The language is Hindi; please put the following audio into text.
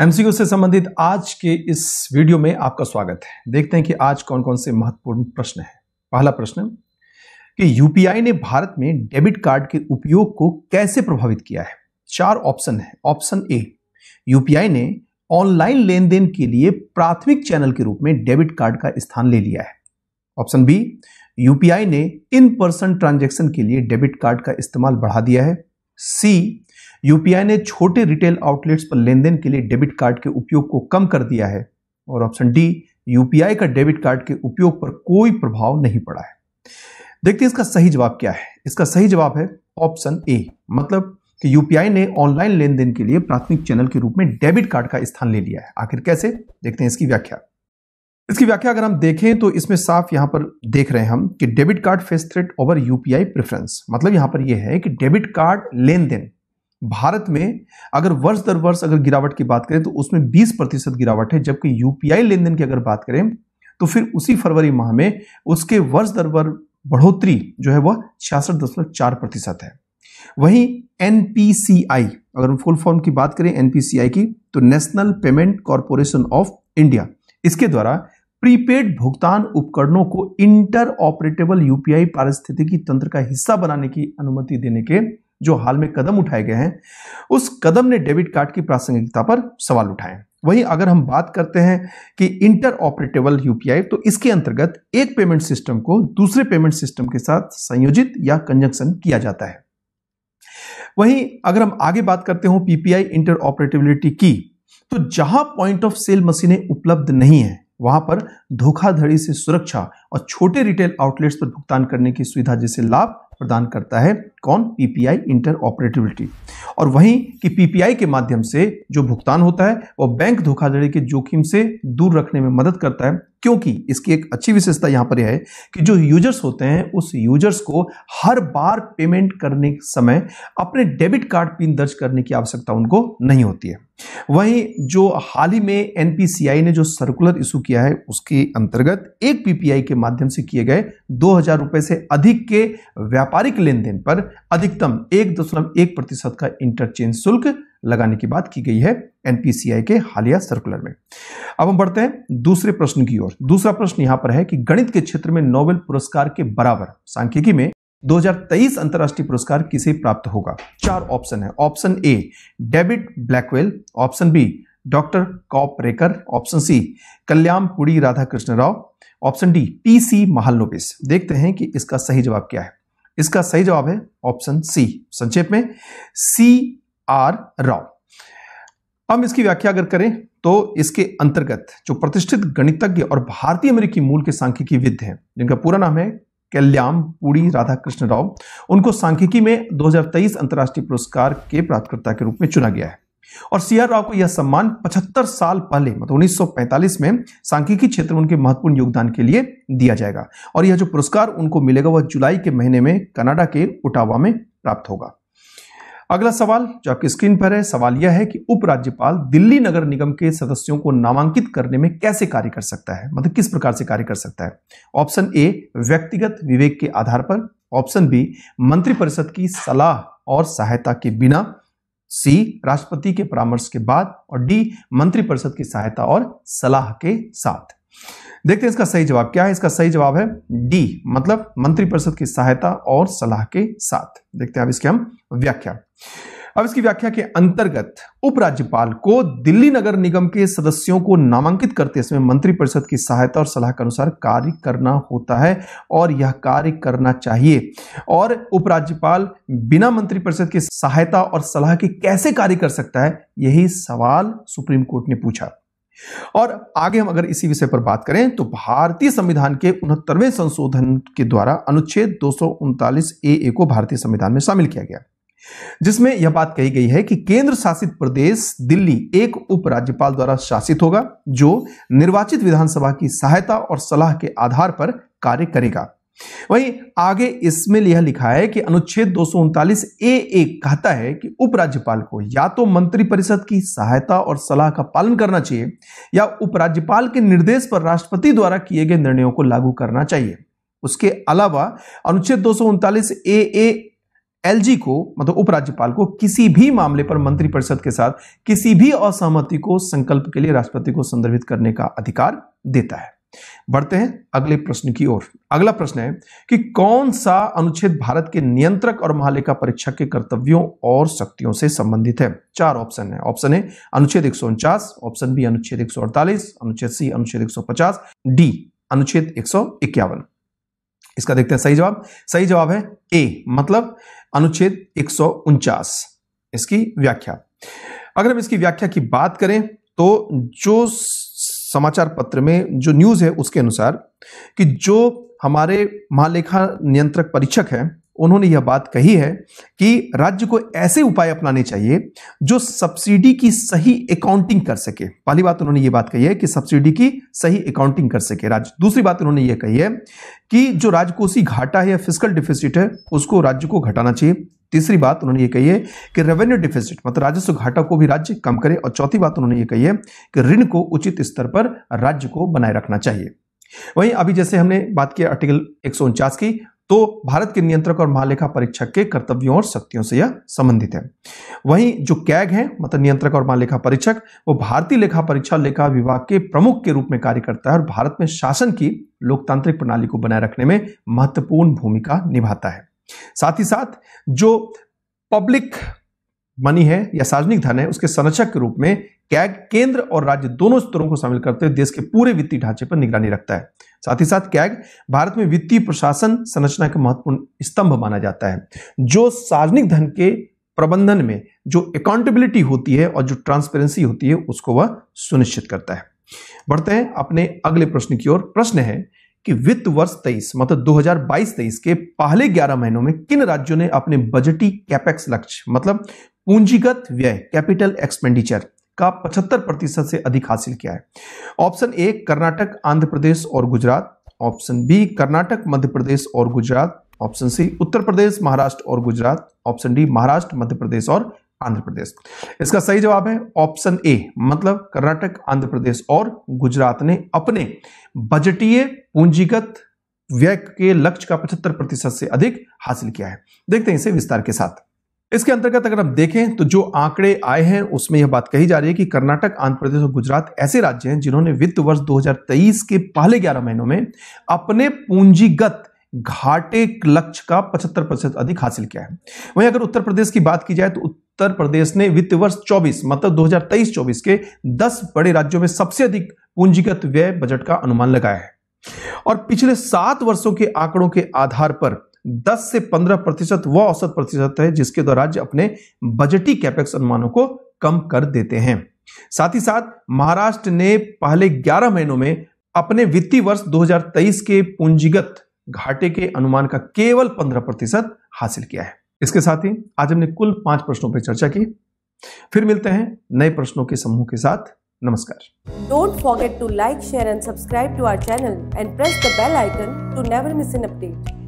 एमसीक्यू से संबंधित आज के इस वीडियो में आपका स्वागत है देखते हैं कि आज कौन कौन से महत्वपूर्ण प्रश्न है पहला प्रश्न कि यूपीआई ने भारत में डेबिट कार्ड के उपयोग को कैसे प्रभावित किया है चार ऑप्शन है ऑप्शन ए यूपीआई ने ऑनलाइन लेन देन के लिए प्राथमिक चैनल के रूप में डेबिट कार्ड का स्थान ले लिया है ऑप्शन बी यूपीआई ने इन पर्सन ट्रांजेक्शन के लिए डेबिट कार्ड का इस्तेमाल बढ़ा दिया है सी यूपीआई ने छोटे रिटेल आउटलेट्स पर लेन देन के लिए डेबिट कार्ड के उपयोग को कम कर दिया है और ऑप्शन डी यूपीआई का डेबिट कार्ड के उपयोग पर कोई प्रभाव नहीं पड़ा है देखते हैं इसका सही जवाब क्या है इसका सही जवाब है ऑप्शन ए मतलब कि यूपीआई ने ऑनलाइन लेन देन के लिए प्राथमिक चैनल के रूप में डेबिट कार्ड का स्थान ले लिया है आखिर कैसे देखते हैं इसकी व्याख्या इसकी व्याख्या अगर हम देखें तो इसमें साफ यहां पर देख रहे हैं हम कि debit card face threat over UPI preference मतलब यहां पर यह है कि डेबिट कार्ड लेन देन भारत में अगर वर्ष दर वर्ष अगर गिरावट की बात करें तो उसमें 20 प्रतिशत गिरावट है जबकि यूपीआई लेन देन की अगर बात करें तो फिर उसी फरवरी माह में उसके वर्ष दर वर्ष बढ़ोतरी जो है वह छियासठ दशमलव चार प्रतिशत है वहीं एन अगर हम फुल फॉर्म की बात करें एन की तो national payment corporation of India इसके द्वारा प्रीपेड भुगतान उपकरणों को इंटर ऑपरेटेबल यूपीआई पारिस्थितिकी तंत्र का हिस्सा बनाने की अनुमति देने के जो हाल में कदम उठाए गए हैं उस कदम ने डेबिट कार्ड की प्रासंगिकता पर सवाल उठाए वहीं अगर हम बात करते हैं कि इंटर ऑपरेटेबल यूपीआई तो इसके अंतर्गत एक पेमेंट सिस्टम को दूसरे पेमेंट सिस्टम के साथ संयोजित या कंजंक्शन किया जाता है वहीं अगर हम आगे बात करते हो पीपीआई इंटर ऑपरेटेबिलिटी की तो जहां पॉइंट ऑफ सेल मशीनें उपलब्ध नहीं है वहां पर धोखाधड़ी से सुरक्षा और छोटे रिटेल आउटलेट्स पर भुगतान करने की सुविधा जैसे लाभ प्रदान करता है कौन पीपीआई इंटर ऑपरेटिविटी और वहीं कि पीपीआई के माध्यम से जो भुगतान होता है वह बैंक धोखाधड़ी के जोखिम से दूर रखने में मदद करता है क्योंकि इसकी एक अच्छी विशेषता यहाँ पर यह है कि जो यूजर्स होते हैं उस यूजर्स को हर बार पेमेंट करने के समय अपने डेबिट कार्ड पिन दर्ज करने की आवश्यकता उनको नहीं होती है वहीं जो हाल ही में एनपीसीआई ने जो सर्कुलर इशू किया है उसके अंतर्गत एक पीपीआई के माध्यम से किए गए दो हजार रुपए से अधिक के व्यापारिक लेन देन पर अधिकतम एक दशमलव एक प्रतिशत का इंटरचेंज शुल्क लगाने की बात की गई है एनपीसीआई के हालिया सर्कुलर में अब हम बढ़ते हैं दूसरे प्रश्न की ओर दूसरा प्रश्न यहां पर है कि गणित के क्षेत्र में नोबेल पुरस्कार के बराबर सांख्यिकी में 2023 अंतरराष्ट्रीय पुरस्कार किसे प्राप्त होगा चार ऑप्शन है option A David Blackwell option B doctor Kaprekar option C Calyampudi Radhakrishna Rao option D T C Mahalanobis देखते हैं कि इसका सही जवाब क्या है इसका सही जवाब है ऑप्शन सी संक्षेप में सी आर राव हम इसकी व्याख्या अगर करें तो इसके अंतर्गत जो प्रतिष्ठित गणितज्ञ और भारतीय अमेरिकी मूल के सांख्यिकी विद हैं जिनका पूरा नाम है कल्याम पुरी राधाकृष्ण राव उनको सांख्यिकी में 2023 अंतर्राष्ट्रीय पुरस्कार के प्राप्तकर्ता के रूप में चुना गया है और सी आर राव को यह सम्मान 75 साल पहले मतलब 1945 में सांख्यिकी क्षेत्र में उनके महत्वपूर्ण योगदान के लिए दिया जाएगा और यह जो पुरस्कार उनको मिलेगा वह जुलाई के महीने में कनाडा के उटावा में प्राप्त होगा अगला सवाल जो आपकी स्क्रीन पर है सवाल यह है कि उपराज्यपाल दिल्ली नगर निगम के सदस्यों को नामांकित करने में कैसे कार्य कर सकता है मतलब किस प्रकार से कार्य कर सकता है ऑप्शन ए व्यक्तिगत विवेक के आधार पर ऑप्शन बी मंत्रिपरिषद की सलाह और सहायता के बिना सी राष्ट्रपति के परामर्श के बाद और डी मंत्रिपरिषद की सहायता और सलाह के साथ देखते हैं इसका सही जवाब क्या है इसका सही जवाब है डी मतलब मंत्रिपरिषद की सहायता और सलाह के साथ देखते हैं अब इसके हम व्याख्या अब इसकी व्याख्या के अंतर्गत उपराज्यपाल को दिल्ली नगर निगम के सदस्यों को नामांकित करते समय मंत्रिपरिषद की सहायता और सलाह के अनुसार कार्य करना होता है और यह कार्य करना चाहिए और उपराज्यपाल बिना मंत्रिपरिषद की सहायता और सलाह के कैसे कार्य कर सकता है यही सवाल सुप्रीम कोर्ट ने पूछा और आगे हम अगर इसी विषय पर बात करें तो भारतीय संविधान के उनहत्तरवें संशोधन के द्वारा अनुच्छेद दो ए ए को भारतीय संविधान में शामिल किया गया जिसमें यह बात कही गई है कि केंद्र शासित प्रदेश दिल्ली एक उपराज्यपाल द्वारा शासित होगा जो निर्वाचित विधानसभा की सहायता और सलाह के आधार पर कार्य करेगा वहीं आगे इसमें यह लिखा है कि अनुच्छेद दो ए एक कहता है कि उपराज्यपाल को या तो मंत्रिपरिषद की सहायता और सलाह का पालन करना चाहिए या उपराज्यपाल के निर्देश पर राष्ट्रपति द्वारा किए गए निर्णयों को लागू करना चाहिए उसके अलावा अनुच्छेद दो ए एलजी को मतलब उपराज्यपाल को किसी भी मामले पर मंत्रिपरिषद के साथ किसी भी असहमति को संकल्प के लिए राष्ट्रपति को संदर्भित करने का अधिकार देता है बढ़ते हैं अगले प्रश्न की ओर अगला प्रश्न है कि कौन सा अनुच्छेद भारत के नियंत्रक और महालेखा परीक्षक के कर्तव्यों और शक्तियों से संबंधित है चार ऑप्शन है ऑप्शन है अनुच्छेद एक ऑप्शन बी अनुच्छेद एक अनुच्छेद सी अनुच्छेद एक डी अनुच्छेद एक इसका देखते हैं सही जवाब सही जवाब है ए मतलब अनुच्छेद एक इसकी व्याख्या अगर हम इसकी व्याख्या की बात करें तो जो समाचार पत्र में जो न्यूज है उसके अनुसार कि जो हमारे महालेखा नियंत्रक परीक्षक हैं उन्होंने यह बात कही है कि राज्य को ऐसे उपाय अपनाने चाहिए जो सब्सिडी की सही अकाउंटिंग कर सके पहली बात उन्होंने यह बात कही है कि सब्सिडी की सही अकाउंटिंग कर सके राज्य दूसरी बात उन्होंने यह कही है कि जो राजकोषीय घाटा है या फिजिकल डिफिसिट है उसको राज्य को घटाना चाहिए तीसरी बात उन्होंने ये कही है कि रेवेन्यू डिफिसिट मतलब राजस्व घाटा को भी राज्य कम करे और चौथी बात उन्होंने ये कही है कि ऋण को उचित स्तर पर राज्य को बनाए रखना चाहिए वहीं अभी जैसे हमने बात की आर्टिकल एक की तो भारत के नियंत्रक और महालेखा परीक्षक के कर्तव्यों और शक्तियों से यह संबंधित है वहीं जो कैग है मतलब नियंत्रक और महालेखा परीक्षक वो भारतीय लेखा परीक्षा लेखा विभाग के प्रमुख के रूप में कार्य करता है और भारत में शासन की लोकतांत्रिक प्रणाली को बनाए रखने में महत्वपूर्ण भूमिका निभाता है साथ ही साथ जो पब्लिक मनी है या सार्वजनिक धन है उसके संरक्षक के रूप में कैग केंद्र और राज्य दोनों स्तरों को शामिल करते हुए देश के पूरे वित्तीय ढांचे पर निगरानी रखता है साथ ही साथ कैग भारत में वित्तीय प्रशासन संरचना का महत्वपूर्ण स्तंभ माना जाता है जो सार्वजनिक धन के प्रबंधन में जो अकाउंटेबिलिटी होती है और जो ट्रांसपेरेंसी होती है उसको वह सुनिश्चित करता है बढ़ते हैं अपने अगले प्रश्न की ओर प्रश्न है कि वित्त वर्ष तेईस मतलब 2022-23 के पहले 11 महीनों में किन राज्यों ने अपने बजटी कैपेक्स लक्ष्य मतलब पूंजीगत व्यय कैपिटल एक्सपेंडिचर का 75 प्रतिशत से अधिक हासिल किया है ऑप्शन ए कर्नाटक आंध्र प्रदेश और गुजरात ऑप्शन बी कर्नाटक मध्य प्रदेश और गुजरात ऑप्शन सी उत्तर प्रदेश महाराष्ट्र और गुजरात ऑप्शन डी महाराष्ट्र मध्य प्रदेश और आंध्र प्रदेश इसका सही जवाब है ऑप्शन ए मतलब कर्नाटक आंध्र प्रदेश और गुजरात ने अपने बजटीय पूंजीगत व्यय के लक्ष्य का 75 प्रतिशत से अधिक हासिल किया है देखते हैं इसे विस्तार के साथ इसके अंतर्गत अगर हम देखें तो जो आंकड़े आए हैं उसमें यह बात कही जा रही है कि कर्नाटक आंध्र प्रदेश और गुजरात ऐसे राज्य हैं जिन्होंने वित्त वर्ष 2023 के पहले 11 महीनों में अपने पूंजीगत घाटे लक्ष्य का 75 प्रतिशत अधिक हासिल किया है वहीं अगर उत्तर प्रदेश की बात की जाए तो उत्तर प्रदेश ने वित्त वर्ष 24 मतलब 2023-24 के 10 बड़े राज्यों में सबसे अधिक पूंजीगत व्यय बजट का अनुमान लगाया है और पिछले सात वर्षों के आंकड़ों के आधार पर 10 से 15 प्रतिशत वह औसत प्रतिशत है जिसके द्वारा राज्य अपने बजटी कैपेक्स अनुमानों को कम कर देते हैं साथ ही साथ महाराष्ट्र ने पहले 11 महीनों में अपने वित्तीय वर्ष 2023 के पूंजीगत घाटे के अनुमान का केवल 15 प्रतिशत हासिल किया है इसके साथ ही आज हमने कुल पांच प्रश्नों पर चर्चा की फिर मिलते हैं नए प्रश्नों के समूह के साथ नमस्कार don't forget to like share and subscribe to our channel and press the bell icon to never miss an update